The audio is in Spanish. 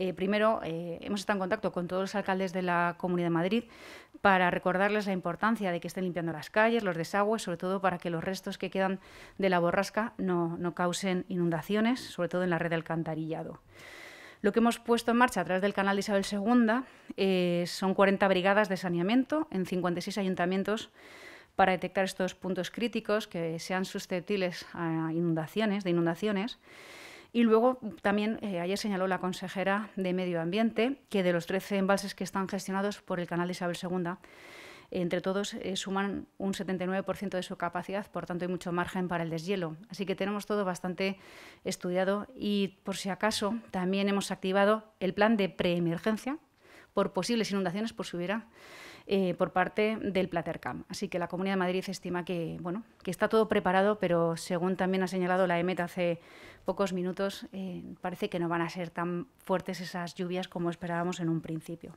Eh, primero, eh, hemos estado en contacto con todos los alcaldes de la Comunidad de Madrid para recordarles la importancia de que estén limpiando las calles, los desagües, sobre todo para que los restos que quedan de la borrasca no, causen inundaciones, sobre todo en la red de alcantarillado. Lo que hemos puesto en marcha a través del canal de Isabel II eh, son 40 brigadas de saneamiento en 56 ayuntamientos para detectar estos puntos críticos que sean susceptibles a inundaciones, de inundaciones. Y luego también eh, ayer señaló la consejera de Medio Ambiente que de los 13 embalses que están gestionados por el canal de Isabel II, entre todos eh, suman un 79% de su capacidad, por tanto hay mucho margen para el deshielo. Así que tenemos todo bastante estudiado y por si acaso también hemos activado el plan de preemergencia por posibles inundaciones por su eh, por parte del Platercam. Así que la Comunidad de Madrid estima que, bueno, que está todo preparado, pero según también ha señalado la EMET hace pocos minutos, eh, parece que no van a ser tan fuertes esas lluvias como esperábamos en un principio.